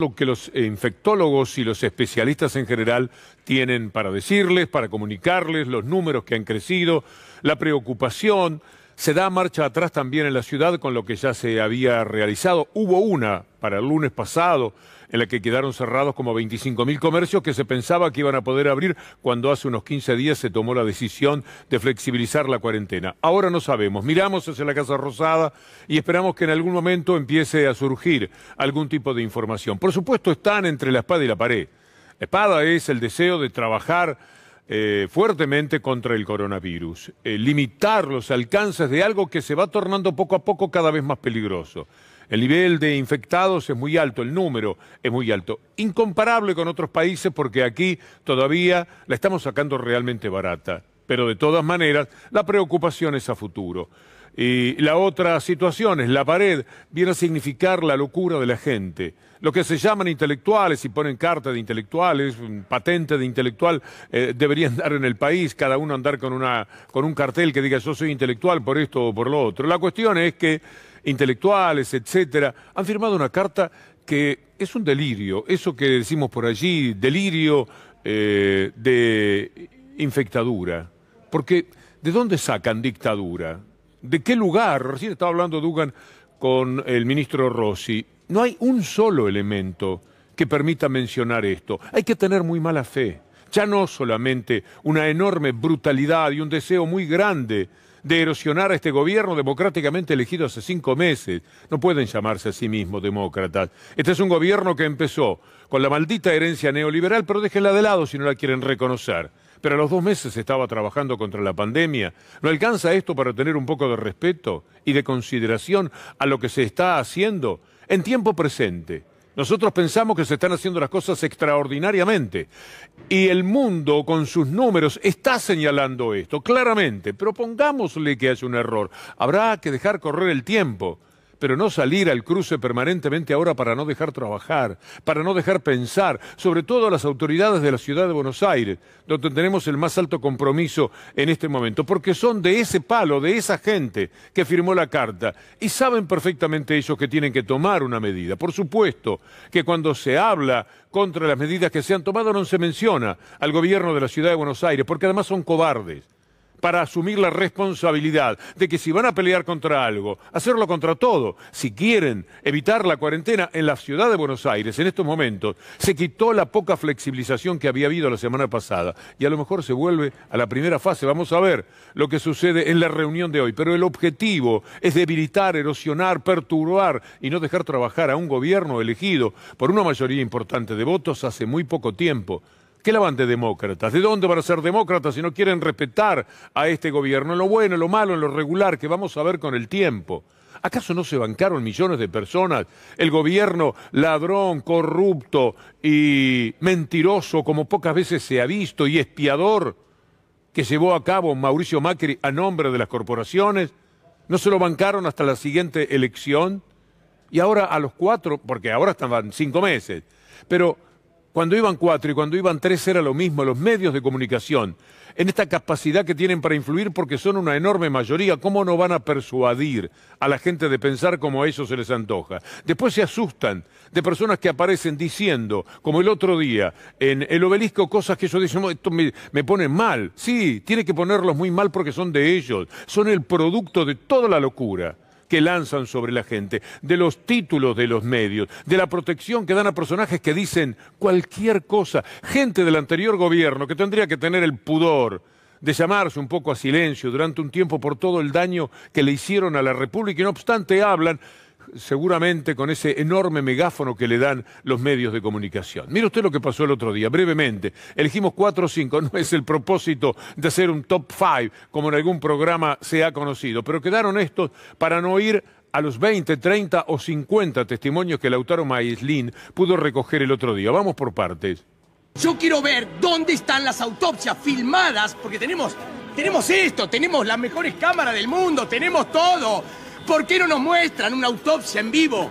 lo que los infectólogos y los especialistas en general tienen para decirles, para comunicarles, los números que han crecido, la preocupación. Se da marcha atrás también en la ciudad con lo que ya se había realizado. Hubo una para el lunes pasado en la que quedaron cerrados como 25.000 comercios que se pensaba que iban a poder abrir cuando hace unos 15 días se tomó la decisión de flexibilizar la cuarentena. Ahora no sabemos. Miramos hacia la Casa Rosada y esperamos que en algún momento empiece a surgir algún tipo de información. Por supuesto, están entre la espada y la pared. La espada es el deseo de trabajar eh, fuertemente contra el coronavirus, eh, limitar los alcances de algo que se va tornando poco a poco cada vez más peligroso. El nivel de infectados es muy alto, el número es muy alto, incomparable con otros países porque aquí todavía la estamos sacando realmente barata. Pero de todas maneras, la preocupación es a futuro. Y la otra situación es la pared, viene a significar la locura de la gente lo que se llaman intelectuales y ponen carta de intelectuales, patente de intelectual, eh, deberían andar en el país, cada uno andar con, una, con un cartel que diga yo soy intelectual por esto o por lo otro. La cuestión es que intelectuales, etcétera, han firmado una carta que es un delirio, eso que decimos por allí, delirio eh, de infectadura. Porque, ¿de dónde sacan dictadura? ¿De qué lugar? Recién estaba hablando Dugan con el ministro Rossi no hay un solo elemento que permita mencionar esto. Hay que tener muy mala fe. Ya no solamente una enorme brutalidad y un deseo muy grande de erosionar a este gobierno democráticamente elegido hace cinco meses. No pueden llamarse a sí mismos demócratas. Este es un gobierno que empezó con la maldita herencia neoliberal, pero déjenla de lado si no la quieren reconocer. Pero a los dos meses estaba trabajando contra la pandemia. ¿No alcanza esto para tener un poco de respeto y de consideración a lo que se está haciendo? en tiempo presente. Nosotros pensamos que se están haciendo las cosas extraordinariamente y el mundo con sus números está señalando esto claramente, propongámosle que haya un error. Habrá que dejar correr el tiempo pero no salir al cruce permanentemente ahora para no dejar trabajar, para no dejar pensar, sobre todo a las autoridades de la ciudad de Buenos Aires, donde tenemos el más alto compromiso en este momento, porque son de ese palo, de esa gente que firmó la carta, y saben perfectamente ellos que tienen que tomar una medida. Por supuesto que cuando se habla contra las medidas que se han tomado no se menciona al gobierno de la ciudad de Buenos Aires, porque además son cobardes para asumir la responsabilidad de que si van a pelear contra algo, hacerlo contra todo. Si quieren evitar la cuarentena en la ciudad de Buenos Aires, en estos momentos, se quitó la poca flexibilización que había habido la semana pasada y a lo mejor se vuelve a la primera fase. Vamos a ver lo que sucede en la reunión de hoy. Pero el objetivo es debilitar, erosionar, perturbar y no dejar trabajar a un gobierno elegido por una mayoría importante de votos hace muy poco tiempo van de demócratas. ¿De dónde van a ser demócratas si no quieren respetar a este gobierno? En lo bueno, en lo malo, en lo regular, que vamos a ver con el tiempo. ¿Acaso no se bancaron millones de personas? El gobierno ladrón, corrupto y mentiroso, como pocas veces se ha visto, y espiador, que llevó a cabo Mauricio Macri a nombre de las corporaciones, ¿no se lo bancaron hasta la siguiente elección? Y ahora a los cuatro, porque ahora estaban cinco meses, pero cuando iban cuatro y cuando iban tres era lo mismo, los medios de comunicación, en esta capacidad que tienen para influir porque son una enorme mayoría, ¿cómo no van a persuadir a la gente de pensar como a ellos se les antoja? Después se asustan de personas que aparecen diciendo, como el otro día, en el obelisco, cosas que ellos dicen, esto me, me pone mal. Sí, tiene que ponerlos muy mal porque son de ellos, son el producto de toda la locura que lanzan sobre la gente, de los títulos de los medios, de la protección que dan a personajes que dicen cualquier cosa, gente del anterior gobierno que tendría que tener el pudor de llamarse un poco a silencio durante un tiempo por todo el daño que le hicieron a la República y no obstante hablan seguramente con ese enorme megáfono que le dan los medios de comunicación. Mire usted lo que pasó el otro día, brevemente. Elegimos cuatro o cinco, no es el propósito de hacer un top five, como en algún programa se ha conocido, pero quedaron estos para no ir a los 20, 30 o 50 testimonios que Lautaro Maislin pudo recoger el otro día. Vamos por partes. Yo quiero ver dónde están las autopsias filmadas, porque tenemos, tenemos esto, tenemos las mejores cámaras del mundo, tenemos todo. ¿Por qué no nos muestran una autopsia en vivo?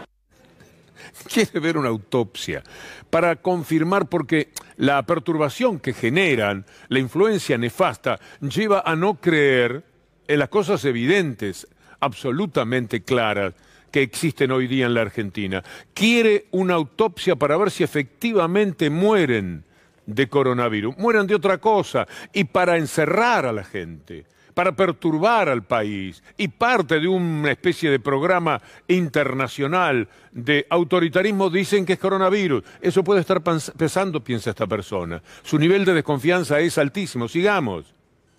Quiere ver una autopsia para confirmar porque la perturbación que generan, la influencia nefasta, lleva a no creer en las cosas evidentes, absolutamente claras, que existen hoy día en la Argentina. Quiere una autopsia para ver si efectivamente mueren de coronavirus, mueren de otra cosa, y para encerrar a la gente para perturbar al país y parte de una especie de programa internacional de autoritarismo dicen que es coronavirus. Eso puede estar pesando, piensa esta persona. Su nivel de desconfianza es altísimo. Sigamos.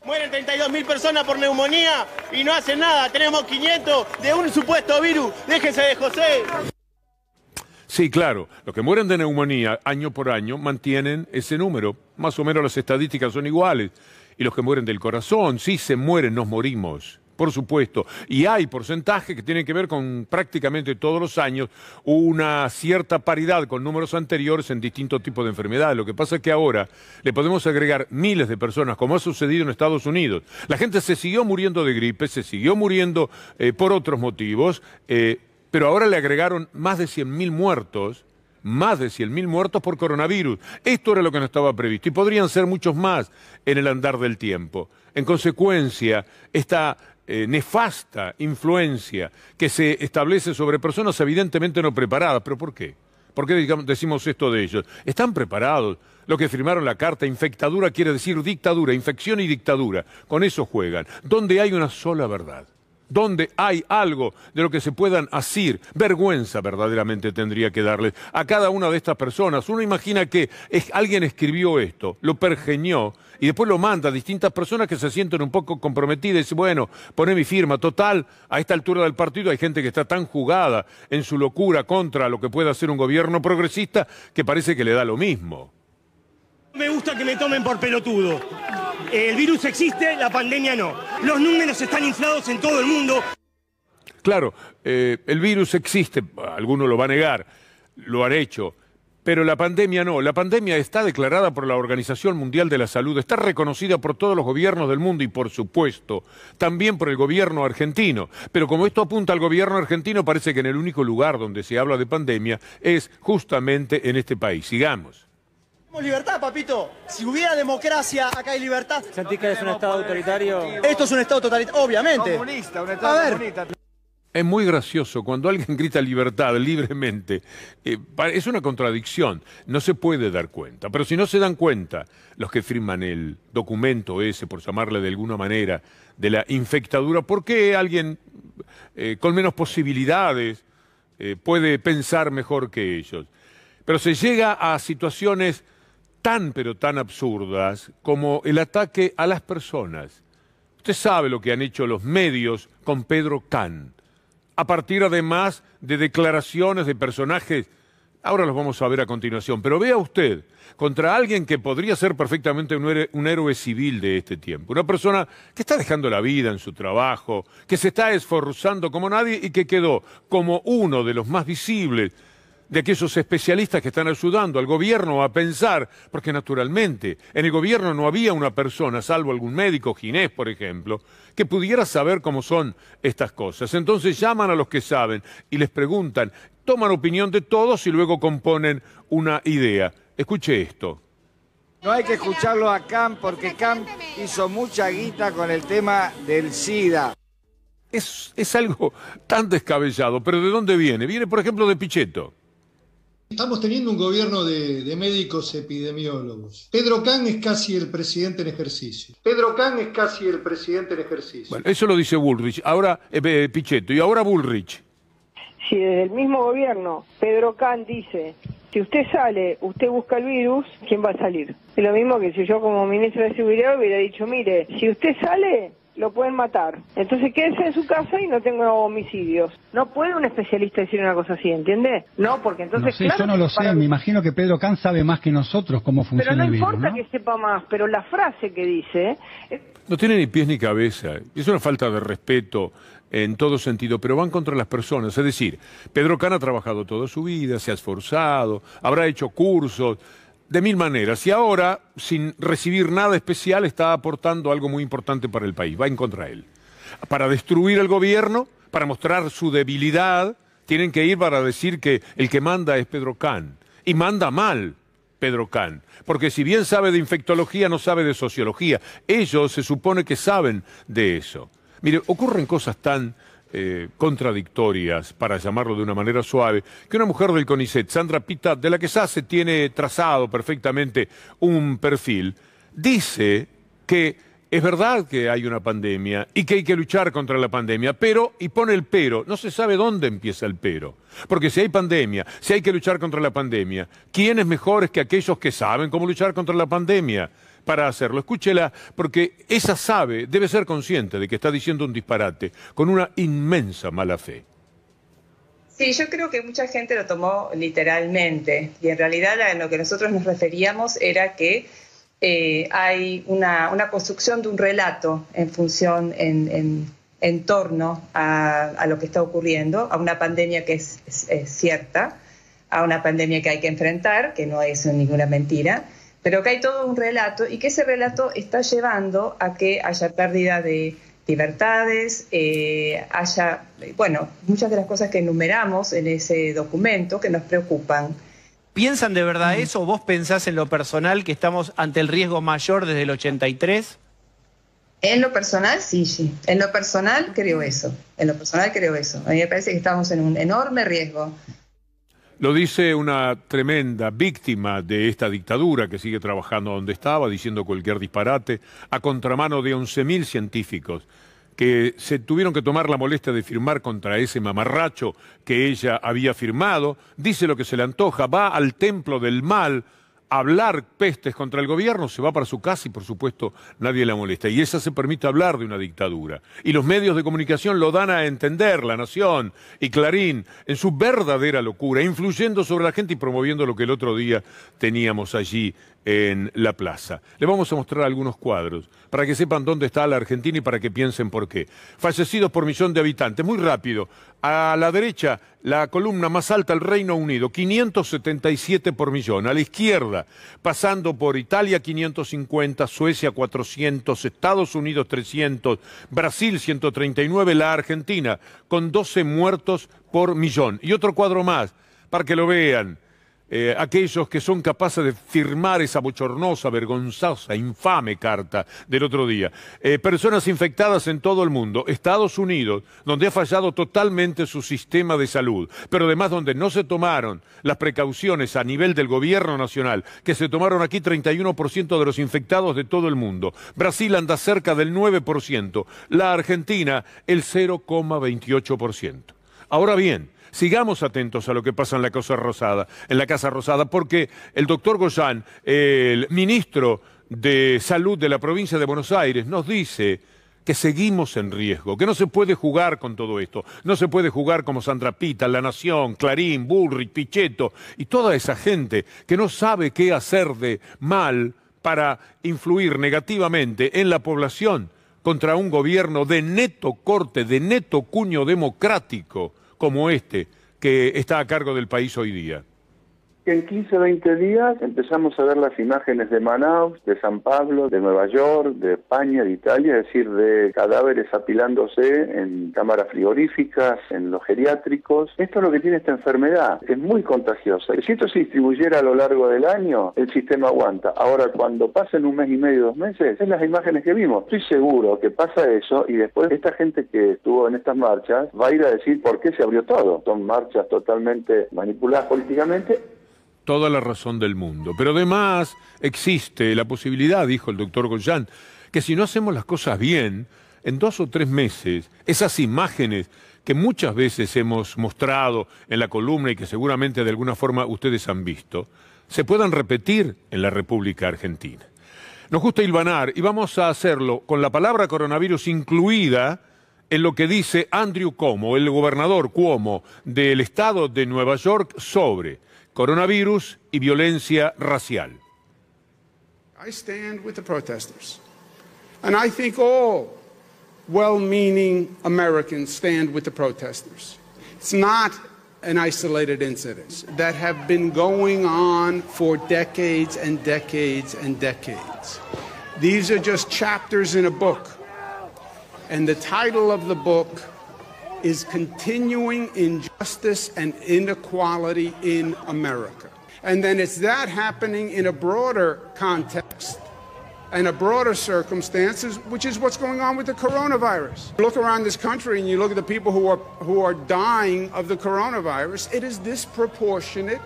Mueren 32.000 personas por neumonía y no hacen nada. Tenemos 500 de un supuesto virus. Déjense de José. Sí, claro. Los que mueren de neumonía año por año mantienen ese número. Más o menos las estadísticas son iguales y los que mueren del corazón, sí se mueren, nos morimos. Por supuesto, y hay porcentajes que tienen que ver con prácticamente todos los años una cierta paridad con números anteriores en distintos tipos de enfermedades. Lo que pasa es que ahora le podemos agregar miles de personas, como ha sucedido en Estados Unidos. La gente se siguió muriendo de gripe, se siguió muriendo eh, por otros motivos, eh, pero ahora le agregaron más de 100.000 muertos más de 100.000 muertos por coronavirus. Esto era lo que no estaba previsto y podrían ser muchos más en el andar del tiempo. En consecuencia, esta eh, nefasta influencia que se establece sobre personas evidentemente no preparadas, pero ¿por qué? ¿Por qué decimos esto de ellos? Están preparados. Lo que firmaron la carta, infectadura quiere decir dictadura, infección y dictadura. Con eso juegan. Donde hay una sola verdad donde hay algo de lo que se puedan asir. Vergüenza verdaderamente tendría que darle a cada una de estas personas. Uno imagina que alguien escribió esto, lo pergeñó y después lo manda a distintas personas que se sienten un poco comprometidas y bueno, pone mi firma. Total, a esta altura del partido hay gente que está tan jugada en su locura contra lo que pueda hacer un gobierno progresista que parece que le da lo mismo. Me gusta que me tomen por pelotudo. El virus existe, la pandemia no. Los números están inflados en todo el mundo. Claro, eh, el virus existe, alguno lo va a negar, lo han hecho, pero la pandemia no. La pandemia está declarada por la Organización Mundial de la Salud, está reconocida por todos los gobiernos del mundo y, por supuesto, también por el gobierno argentino. Pero como esto apunta al gobierno argentino, parece que en el único lugar donde se habla de pandemia es justamente en este país. Sigamos libertad, papito. Si hubiera democracia, acá hay libertad. ¿Sentís que es un Estado autoritario? Esto es un Estado totalitario, obviamente. un Estado Es muy gracioso cuando alguien grita libertad libremente. Eh, es una contradicción. No se puede dar cuenta. Pero si no se dan cuenta los que firman el documento ese, por llamarle de alguna manera, de la infectadura, ¿por qué alguien eh, con menos posibilidades eh, puede pensar mejor que ellos? Pero se llega a situaciones tan pero tan absurdas como el ataque a las personas. Usted sabe lo que han hecho los medios con Pedro Can, a partir además de declaraciones de personajes, ahora los vamos a ver a continuación, pero vea usted, contra alguien que podría ser perfectamente un, héroe civil de este tiempo, una persona que está dejando la vida en su trabajo, que se está esforzando como nadie y que quedó como uno de los más visibles de aquellos especialistas que están ayudando al gobierno a pensar, porque naturalmente en el gobierno no había una persona, salvo algún médico, ginés por ejemplo, que pudiera saber cómo son estas cosas. Entonces llaman a los que saben y les preguntan, toman opinión de todos y luego componen una idea. Escuche esto. No hay que escucharlo a Camp porque Camp hizo mucha guita con el tema del SIDA. Es, es, algo tan descabellado, pero ¿de dónde viene? Viene, por ejemplo, de Pichetto. Estamos teniendo un gobierno de, médicos epidemiólogos. Pedro Kahn es casi el presidente en ejercicio. Pedro Kahn es casi el presidente en ejercicio. Bueno, eso lo dice Bullrich. Ahora eh, eh, Pichetto y ahora Bullrich. Si desde el mismo gobierno Pedro Kahn dice si usted sale, usted busca el virus, ¿quién va a salir? Es lo mismo que si yo como ministro de Seguridad hubiera dicho, mire, si usted sale, lo pueden matar. Entonces quédese en su casa y no tengo homicidios. No puede un especialista decir una cosa así, ¿entiende? No, porque entonces... yo no lo sé, me imagino que Pedro Can sabe más que nosotros cómo funciona Pero no importa que sepa más, pero la frase que dice... Eh, no tiene ni pies ni cabeza, es una falta de respeto en todo sentido, pero van contra las personas. Es decir, Pedro Can ha trabajado toda su vida, se ha esforzado, habrá hecho cursos, de mil maneras. Y ahora, sin recibir nada especial, está aportando algo muy importante para el país. Va en contra él. Para destruir el gobierno, para mostrar su debilidad, tienen que ir para decir que el que manda es Pedro Can. Y manda mal Pedro Kahn. Porque si bien sabe de infectología, no sabe de sociología. Ellos se supone que saben de eso. Mire, ocurren cosas tan eh, contradictorias, para llamarlo de una manera suave, que una mujer del CONICET, Sandra Pita, de la que ya se tiene trazado perfectamente un perfil, dice que es verdad que hay una pandemia y que hay que luchar contra la pandemia, pero, y pone el pero, no se sabe dónde empieza el pero. Porque si hay pandemia, si hay que luchar contra la pandemia, ¿quién es mejor que aquellos que saben cómo luchar contra la pandemia? para hacerlo. Escúchela, porque esa sabe, debe ser consciente de que está diciendo un disparate, con una inmensa mala fe. Sí, yo creo que mucha gente lo tomó literalmente y en realidad a lo que nosotros nos referíamos era que eh, hay una, construcción de un relato en función, en, torno a, lo que está ocurriendo, a una pandemia que es cierta, a una pandemia que hay que enfrentar, que no es ninguna mentira, pero que hay todo un relato y que ese relato está llevando a que haya pérdida de libertades, eh, haya, bueno, muchas de las cosas que enumeramos en ese documento que nos preocupan. ¿Piensan de verdad mm. eso o vos pensás en lo personal que estamos ante el riesgo mayor desde el 83? En lo personal, sí, sí. En lo personal creo eso. En lo personal creo eso. A mí me parece que estamos en un enorme riesgo. Lo dice una tremenda víctima de esta dictadura que sigue trabajando donde estaba, diciendo cualquier disparate, a contramano de 11.000 científicos que se tuvieron que tomar la molestia de firmar contra ese mamarracho que ella había firmado, dice lo que se le antoja, va al templo del mal, hablar pestes contra el gobierno, se va para su casa y por supuesto nadie la molesta. Y esa se permite hablar de una dictadura. Y los medios de comunicación lo dan a entender, La Nación y Clarín, en su verdadera locura, influyendo sobre la gente y promoviendo lo que el otro día teníamos allí en la plaza. Le vamos a mostrar algunos cuadros para que sepan dónde está la Argentina y para que piensen por qué. Fallecidos por millón de habitantes, muy rápido. A la derecha, la columna más alta, el Reino Unido, 577 por millón. A la izquierda, pasando por Italia, 550, Suecia, 400, Estados Unidos, 300, Brasil, 139, la Argentina, con 12 muertos por millón. Y otro cuadro más, para que lo vean. Eh, aquellos que son capaces de firmar esa bochornosa, vergonzosa, infame carta del otro día. Eh, personas infectadas en todo el mundo, Estados Unidos, donde ha fallado totalmente su sistema de salud, pero además donde no se tomaron las precauciones a nivel del gobierno nacional, que se tomaron aquí 31% de los infectados de todo el mundo. Brasil anda cerca del 9%, la Argentina el 0,28%. Ahora bien, sigamos atentos a lo que pasa en la Casa Rosada, en la Casa Rosada, porque el doctor Goyán, el ministro de Salud de la provincia de Buenos Aires, nos dice que seguimos en riesgo, que no se puede jugar con todo esto, no se puede jugar como Sandra Pita, La Nación, Clarín, Burri, Pichetto y toda esa gente que no sabe qué hacer de mal para influir negativamente en la población contra un gobierno de neto corte, de neto cuño democrático como este que está a cargo del país hoy día en 15 20 días empezamos a ver las imágenes de Manaus, de San Pablo, de Nueva York, de España, de Italia, es decir, de cadáveres apilándose en cámaras frigoríficas, en los geriátricos. Esto es lo que tiene esta enfermedad, es muy contagiosa. Si esto se distribuyera a lo largo del año, el sistema aguanta. Ahora, cuando pasen un mes y medio, dos meses, es las imágenes que vimos. Estoy seguro que pasa eso y después esta gente que estuvo en estas marchas va a ir a decir por qué se abrió todo. Son marchas totalmente manipuladas políticamente toda la razón del mundo. Pero además existe la posibilidad, dijo el doctor Goyan, que si no hacemos las cosas bien, en dos o tres meses, esas imágenes que muchas veces hemos mostrado en la columna y que seguramente de alguna forma ustedes han visto, se puedan repetir en la República Argentina. Nos gusta hilvanar y vamos a hacerlo con la palabra coronavirus incluida en lo que dice Andrew Cuomo, el gobernador Cuomo del estado de Nueva York, sobre coronavirus y violencia racial. I stand with the protesters. And I think all well-meaning Americans stand with the protesters. It's not an isolated incidents that have been going on for decades and decades and decades. These are just chapters in a book. And the title of the book is continuing injustice and inequality in America. And then it's that happening in a broader context and a broader circumstances, which is what's going on with the coronavirus. Look around this country and you look at the people who are, who are dying of the coronavirus, it is disproportionate.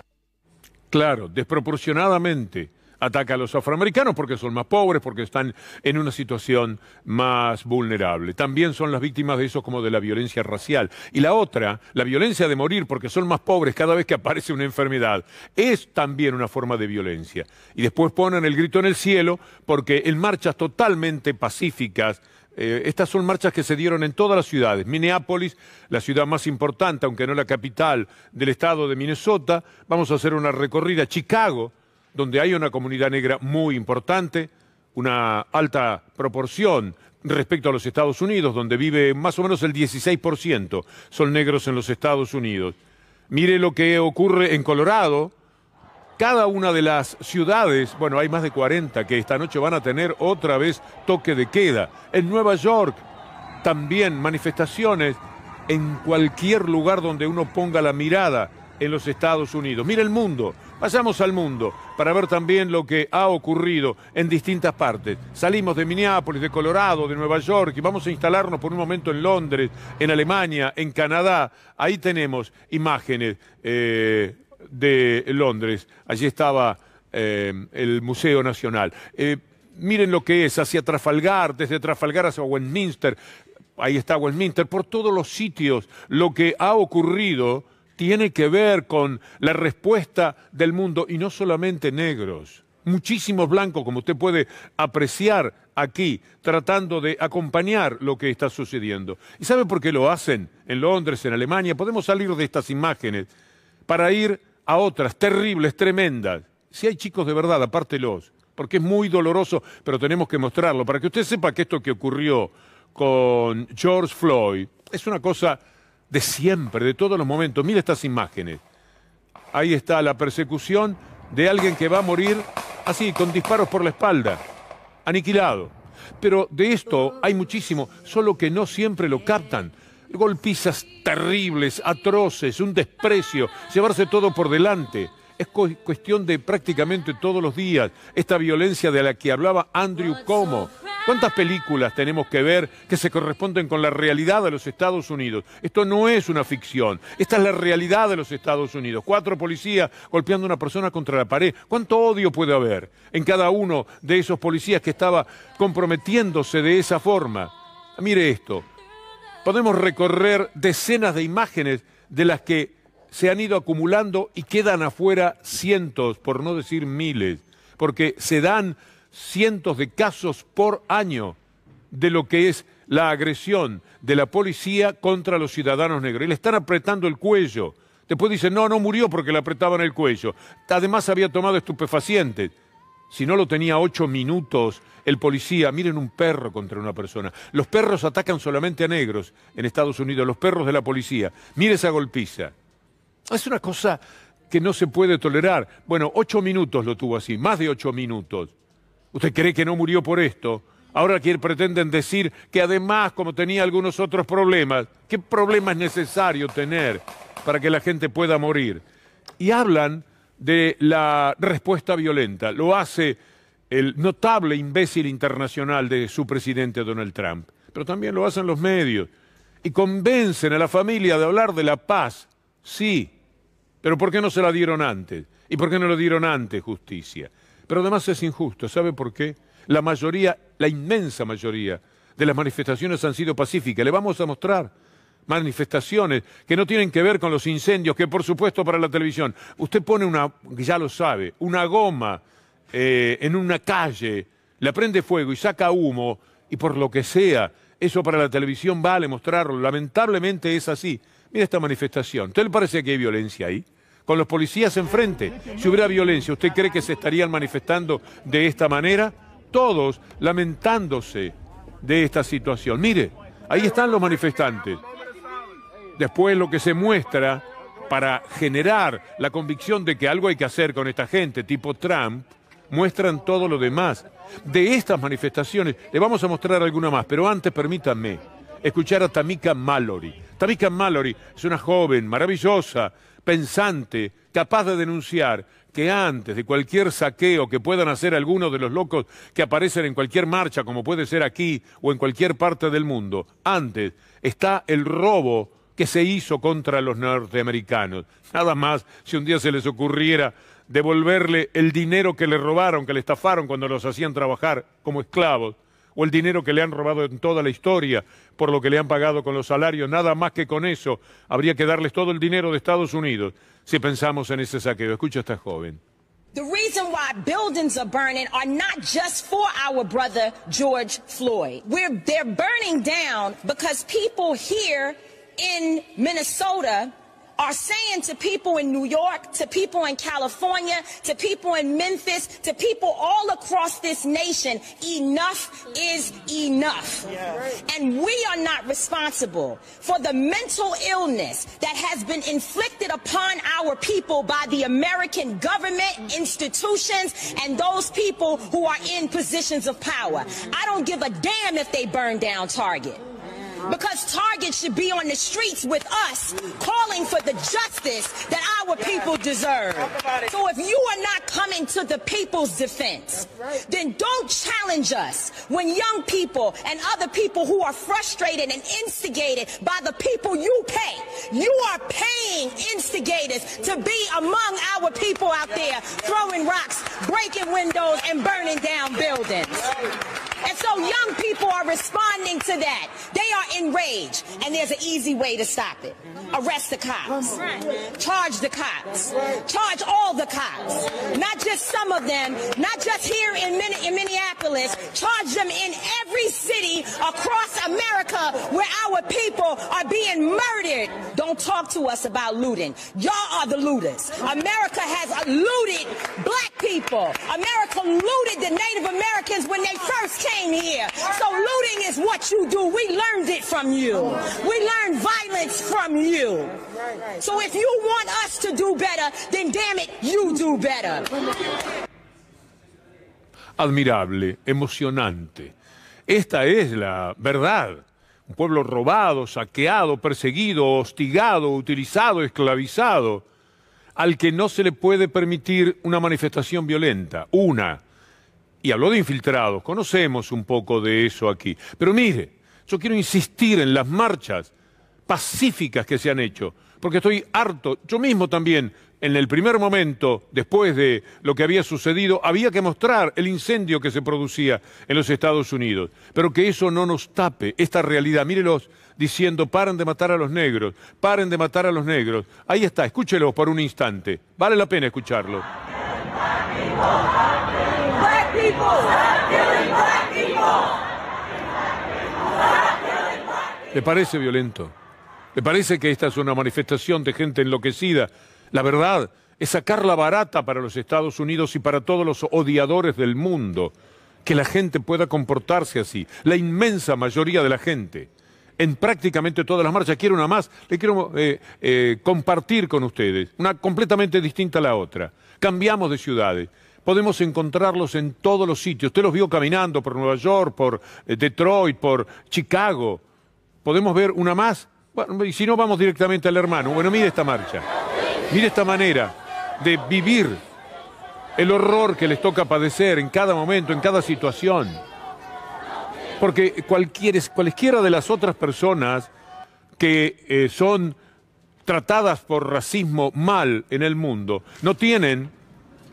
Claro, desproporcionadamente. ataca a los afroamericanos porque son más pobres, porque están en una situación más vulnerable. También son las víctimas de eso como de la violencia racial. Y la otra, la violencia de morir porque son más pobres cada vez que aparece una enfermedad, es también una forma de violencia. Y después ponen el grito en el cielo porque en marchas totalmente pacíficas, eh, estas son marchas que se dieron en todas las ciudades. Minneapolis, la ciudad más importante, aunque no la capital del estado de Minnesota, vamos a hacer una recorrida. Chicago, donde hay una comunidad negra muy importante, una alta proporción respecto a los Estados Unidos, donde vive más o menos el 16% son negros en los Estados Unidos. Mire lo que ocurre en Colorado. Cada una de las ciudades, bueno, hay más de 40 que esta noche van a tener otra vez toque de queda. En Nueva York también manifestaciones en cualquier lugar donde uno ponga la mirada en los Estados Unidos. Mire el mundo. Pasamos al mundo para ver también lo que ha ocurrido en distintas partes. Salimos de Minneapolis, de Colorado, de Nueva York y vamos a instalarnos por un momento en Londres, en Alemania, en Canadá. Ahí tenemos imágenes eh, de Londres. Allí estaba eh, el Museo Nacional. Eh, miren lo que es, hacia Trafalgar, desde Trafalgar hacia Westminster. Ahí está Westminster, por todos los sitios, lo que ha ocurrido tiene que ver con la respuesta del mundo, y no solamente negros, muchísimos blancos, como usted puede apreciar aquí, tratando de acompañar lo que está sucediendo. ¿Y sabe por qué lo hacen en Londres, en Alemania? Podemos salir de estas imágenes para ir a otras terribles, tremendas. Si hay chicos de verdad, apártelos, porque es muy doloroso, pero tenemos que mostrarlo, para que usted sepa que esto que ocurrió con George Floyd es una cosa de siempre, de todos los momentos. Mira estas imágenes. Ahí está la persecución de alguien que va a morir así, con disparos por la espalda, aniquilado. Pero de esto hay muchísimo, solo que no siempre lo captan. Golpizas terribles, atroces, un desprecio, llevarse todo por delante es cuestión de prácticamente todos los días. Esta violencia de la que hablaba Andrew Como. ¿Cuántas películas tenemos que ver que se corresponden con la realidad de los Estados Unidos? Esto no es una ficción, esta es la realidad de los Estados Unidos. Cuatro policías golpeando a una persona contra la pared. ¿Cuánto odio puede haber en cada uno de esos policías que estaba comprometiéndose de esa forma? Mire esto, podemos recorrer decenas de imágenes de las que se han ido acumulando y quedan afuera cientos, por no decir miles, porque se dan cientos de casos por año de lo que es la agresión de la policía contra los ciudadanos negros. Y le están apretando el cuello. Después dicen, no, no murió porque le apretaban el cuello. Además había tomado estupefacientes. Si no lo tenía ocho minutos el policía, miren un perro contra una persona. Los perros atacan solamente a negros en Estados Unidos, los perros de la policía. Mire esa golpiza. Es una cosa que no se puede tolerar. Bueno, ocho minutos lo tuvo así, más de ocho minutos. ¿Usted cree que no murió por esto? Ahora que pretenden decir que además, como tenía algunos otros problemas, ¿qué problema es necesario tener para que la gente pueda morir? Y hablan de la respuesta violenta. Lo hace el notable imbécil internacional de su presidente Donald Trump. Pero también lo hacen los medios. Y convencen a la familia de hablar de la paz. Sí, pero ¿por qué no se la dieron antes? ¿Y por qué no lo dieron antes justicia? Pero además es injusto, ¿sabe por qué? La mayoría, la inmensa mayoría de las manifestaciones han sido pacíficas. Le vamos a mostrar manifestaciones que no tienen que ver con los incendios, que por supuesto para la televisión. Usted pone una, ya lo sabe, una goma eh, en una calle, le prende fuego y saca humo, y por lo que sea, eso para la televisión vale mostrarlo. Lamentablemente es así. Mire esta manifestación. ¿Usted le parece que hay violencia ahí? Con los policías enfrente. Si hubiera violencia, ¿usted cree que se estarían manifestando de esta manera? Todos lamentándose de esta situación. Mire, ahí están los manifestantes. Después lo que se muestra para generar la convicción de que algo hay que hacer con esta gente, tipo Trump, muestran todo lo demás. De estas manifestaciones, le vamos a mostrar alguna más, pero antes permítanme escuchar a Tamika Mallory. Tamika Mallory es una joven maravillosa, pensante, capaz de denunciar que antes de cualquier saqueo que puedan hacer algunos de los locos que aparecen en cualquier marcha, como puede ser aquí o en cualquier parte del mundo, antes está el robo que se hizo contra los norteamericanos. Nada más si un día se les ocurriera devolverle el dinero que le robaron, que le estafaron cuando los hacían trabajar como esclavos o el dinero que le han robado en toda la historia, por lo que le han pagado con los salarios, nada más que con eso habría que darles todo el dinero de Estados Unidos si pensamos en ese saqueo. Escucha esta joven. The reason why buildings are burning are not just for our brother George Floyd. they're burning down because people here in Minnesota are saying to people in New York, to people in California, to people in Memphis, to people all across this nation, enough is enough. Yes. And we are not responsible for the mental illness that has been inflicted upon our people by the American government, institutions, and those people who are in positions of power. I don't give a damn if they burn down Target because Target should be on the streets with us calling for the justice that our people deserve. So if you are not coming to the people's defense, right. then don't challenge us when young people and other people who are frustrated and instigated by the people you pay, you are paying instigators to be among our people out there throwing rocks, breaking windows, and burning down buildings. Right. And so young people are responding to that. They are enraged. And there's an easy way to stop it. Arrest the cops. Charge the cops. Charge all the cops. Not just some of them, not just here in, in Minneapolis. Charge them in every city across America where our people are being murdered. Don't talk to us about looting. Y'all are the looters. America has looted black people. America looted the Native Americans when they first came. is what you do. We learned it from you. We violence from you. So if you want us to do better, then damn it, you do better. Admirable, emocionante. Esta es la verdad. Un pueblo robado, saqueado, perseguido, hostigado, utilizado, esclavizado, al que no se le puede permitir una manifestación violenta. Una y habló de infiltrados, conocemos un poco de eso aquí. Pero mire, yo quiero insistir en las marchas pacíficas que se han hecho, porque estoy harto, yo mismo también, en el primer momento, después de lo que había sucedido, había que mostrar el incendio que se producía en los Estados Unidos, pero que eso no nos tape esta realidad. Mírelos diciendo, paren de matar a los negros, paren de matar a los negros. Ahí está, escúchelos por un instante, vale la pena escucharlo. ¿Le parece violento? ¿Le parece que esta es una manifestación de gente enloquecida? La verdad es sacarla barata para los Estados Unidos y para todos los odiadores del mundo. Que la gente pueda comportarse así, la inmensa mayoría de la gente. En prácticamente todas las marchas, quiero una más, le quiero eh, eh, compartir con ustedes, una completamente distinta a la otra. Cambiamos de ciudades podemos encontrarlos en todos los sitios. Usted los vio caminando por Nueva York, por eh, Detroit, por Chicago. ¿Podemos ver una más? Bueno, y si no, vamos directamente al hermano. Bueno, mire esta marcha. Mire esta manera de vivir el horror que les toca padecer en cada momento, en cada situación. Porque cualquiera de las otras personas que eh, son tratadas por racismo mal en el mundo no tienen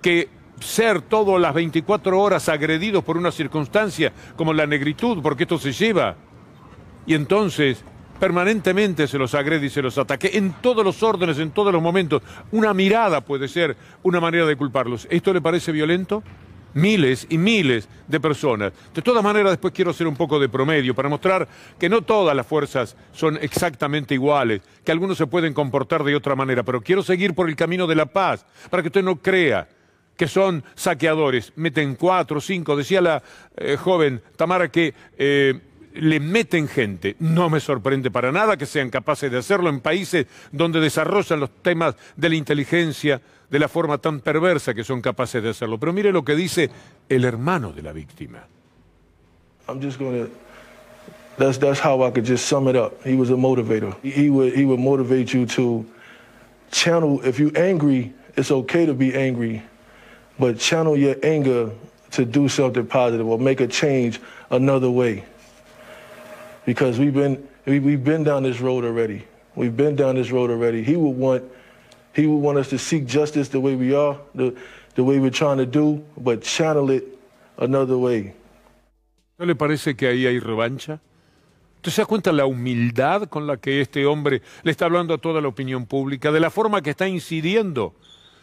que ser todas las 24 horas agredidos por una circunstancia como la negritud, porque esto se lleva. Y entonces permanentemente se los agrede y se los ataque, en todos los órdenes, en todos los momentos. Una mirada puede ser una manera de culparlos. ¿Esto le parece violento? Miles y miles de personas. De todas maneras, después quiero hacer un poco de promedio para mostrar que no todas las fuerzas son exactamente iguales, que algunos se pueden comportar de otra manera, pero quiero seguir por el camino de la paz, para que usted no crea que son saqueadores. Meten cuatro, cinco. Decía la eh, joven Tamara que eh, le meten gente. No me sorprende para nada que sean capaces de hacerlo en países donde desarrollan los temas de la inteligencia de la forma tan perversa que son capaces de hacerlo. Pero mire lo que dice el hermano de la víctima. I'm just that's how I could just sum it a motivator. He angry, angry but channel your anger to do something positive or make a change another way. Because we've been we, we've been down this road already. We've been down this road already. He would want he would want us to seek justice the way we are, the, the way we're trying to do, but channel it another way. ¿No le parece que ahí hay revancha? ¿Tú se da cuenta la humildad con la que este hombre le está hablando a toda la opinión pública, de la forma que está incidiendo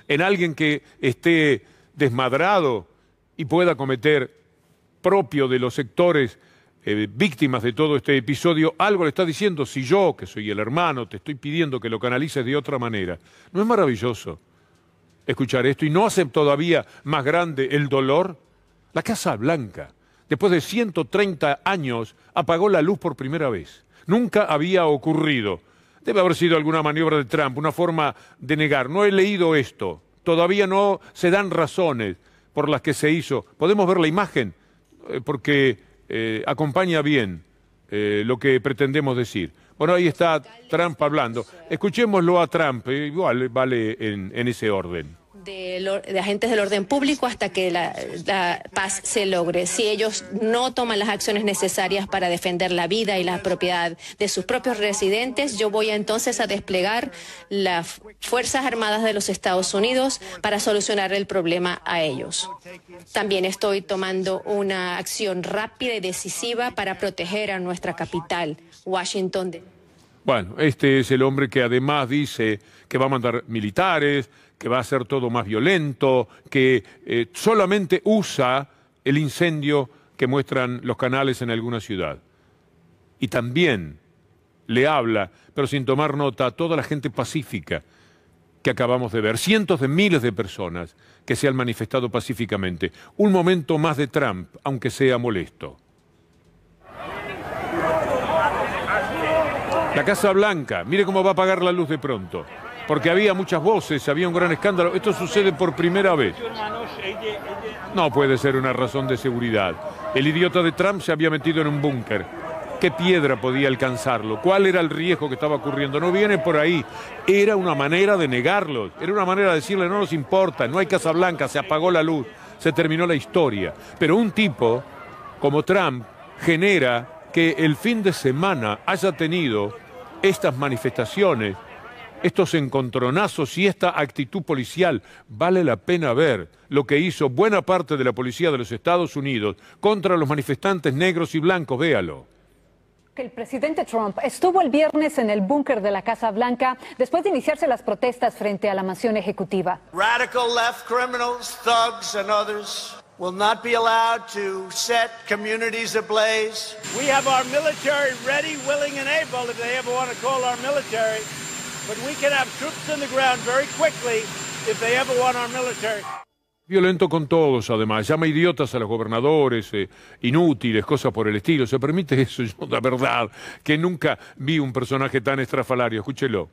en alguien que esté desmadrado y pueda cometer propio de los sectores eh, víctimas de todo este episodio, algo le está diciendo, si yo, que soy el hermano, te estoy pidiendo que lo canalices de otra manera. ¿No es maravilloso escuchar esto y no hace todavía más grande el dolor? La Casa Blanca, después de 130 años, apagó la luz por primera vez. Nunca había ocurrido. Debe haber sido alguna maniobra de Trump, una forma de negar. No he leído esto todavía no se dan razones por las que se hizo. Podemos ver la imagen eh, porque eh, acompaña bien eh, lo que pretendemos decir. Bueno, ahí está Trump hablando. Escuchémoslo a Trump, igual vale en ese orden de, agentes del orden público hasta que la, paz se logre. Si ellos no toman las acciones necesarias para defender la vida y la propiedad de sus propios residentes, yo voy entonces a desplegar las Fuerzas Armadas de los Estados Unidos para solucionar el problema a ellos. También estoy tomando una acción rápida y decisiva para proteger a nuestra capital, Washington. Bueno, este es el hombre que además dice que va a mandar militares, que va a ser todo más violento, que eh, solamente usa el incendio que muestran los canales en alguna ciudad. Y también le habla, pero sin tomar nota, a toda la gente pacífica que acabamos de ver, cientos de miles de personas que se han manifestado pacíficamente. Un momento más de Trump, aunque sea molesto. La Casa Blanca, mire cómo va a apagar la luz de pronto porque había muchas voces, había un gran escándalo. Esto sucede por primera vez. No puede ser una razón de seguridad. El idiota de Trump se había metido en un búnker. ¿Qué piedra podía alcanzarlo? ¿Cuál era el riesgo que estaba ocurriendo? No viene por ahí. Era una manera de negarlo. Era una manera de decirle, no nos importa, no hay Casa Blanca, se apagó la luz, se terminó la historia. Pero un tipo como Trump genera que el fin de semana haya tenido estas manifestaciones estos encontronazos y esta actitud policial. Vale la pena ver lo que hizo buena parte de la policía de los Estados Unidos contra los manifestantes negros y blancos. Véalo. El presidente Trump estuvo el viernes en el búnker de la Casa Blanca después de iniciarse las protestas frente a la mansión ejecutiva. Radical left criminals, thugs and others will not be allowed to set communities ablaze. We have our military ready, willing and able want to call Violento con todos, además. Llama idiotas a los gobernadores, eh, inútiles, cosas por el estilo. Se permite eso, yo la verdad, que nunca vi un personaje tan estrafalario. Escúchelo.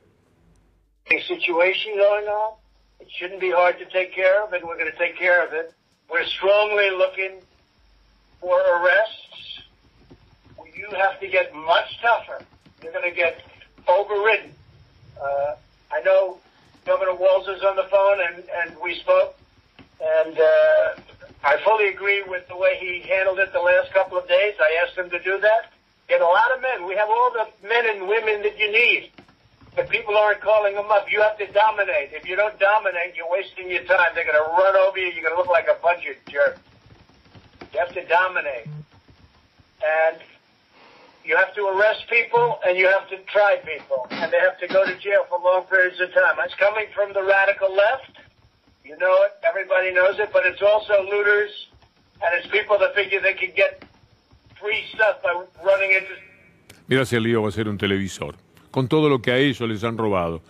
A situation going on. It shouldn't be hard to take care of, it. we're going to take care of it. We're strongly looking for arrests. You have to get much tougher. You're going to get overridden. Uh, I know Governor Walz is on the phone, and, and we spoke, and uh, I fully agree with the way he handled it the last couple of days. I asked him to do that. Get a lot of men. We have all the men and women that you need. But people aren't calling them up. You have to dominate. If you don't dominate, you're wasting your time. They're going to run over you. You're going to look like a bunch of jerks. You have to dominate. And you have to arrest people and you have to try people, and they have to go to jail for long periods of time. It's coming from the radical left. You know it. Everybody knows it. But it's also looters, and it's people that figure they can get free stuff by running into. Mira si el lío va a ser un televisor, con todo lo que a ellos les han robado.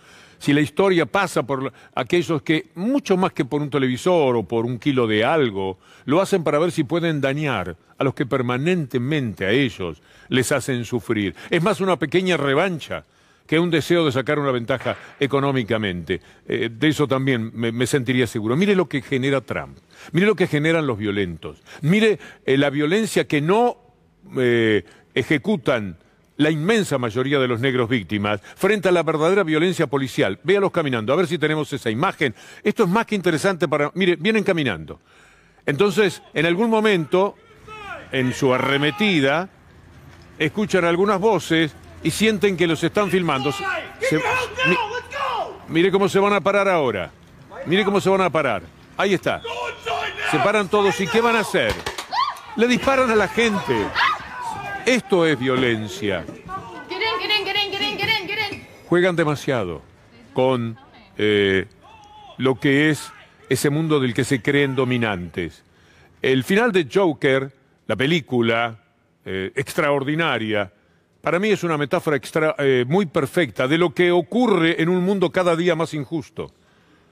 si la historia pasa por aquellos que, mucho más que por un televisor o por un kilo de algo, lo hacen para ver si pueden dañar a los que permanentemente a ellos les hacen sufrir. Es más una pequeña revancha que un deseo de sacar una ventaja económicamente. Eh, de eso también me, sentiría seguro. Mire lo que genera Trump, mire lo que generan los violentos, mire eh, la violencia que no eh, ejecutan la inmensa mayoría de los negros víctimas frente a la verdadera violencia policial. Véalos caminando, a ver si tenemos esa imagen. Esto es más que interesante para... Mire, vienen caminando. Entonces, en algún momento, en su arremetida, escuchan algunas voces y sienten que los están filmando. Mire cómo se van a parar ahora. Mire cómo se van a parar. Ahí está. Se paran todos y ¿qué van a hacer? Le disparan a la gente. Esto es violencia. Juegan demasiado con eh, lo que es ese mundo del que se creen dominantes. El final de Joker, la película eh, extraordinaria, para mí es una metáfora eh, muy perfecta de lo que ocurre en un mundo cada día más injusto.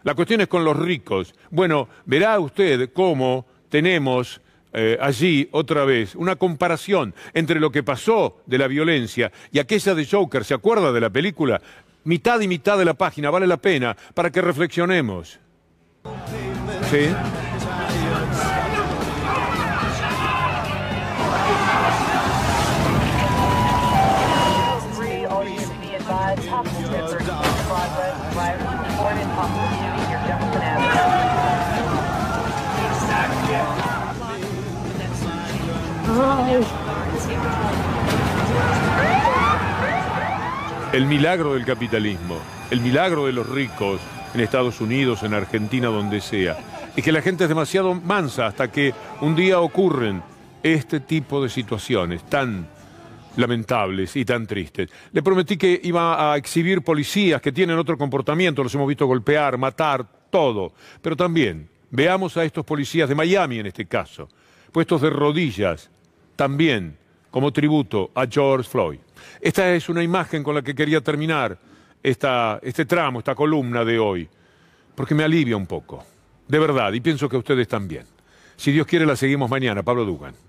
La cuestión es con los ricos. Bueno, verá usted cómo tenemos eh, allí otra vez una comparación entre lo que pasó de la violencia y aquella de Joker, ¿se acuerda de la película? Mitad y mitad de la página, vale la pena, para que reflexionemos. ¿Sí? El milagro del capitalismo, el milagro de los ricos en Estados Unidos, en Argentina, donde sea, Y que la gente es demasiado mansa hasta que un día ocurren este tipo de situaciones tan lamentables y tan tristes. Le prometí que iba a exhibir policías que tienen otro comportamiento, los hemos visto golpear, matar, todo. Pero también veamos a estos policías de Miami en este caso, puestos de rodillas, también como tributo a George Floyd. Esta es una imagen con la que quería terminar esta, este tramo, esta columna de hoy, porque me alivia un poco, de verdad, y pienso que ustedes también. Si Dios quiere, la seguimos mañana, Pablo Dugan.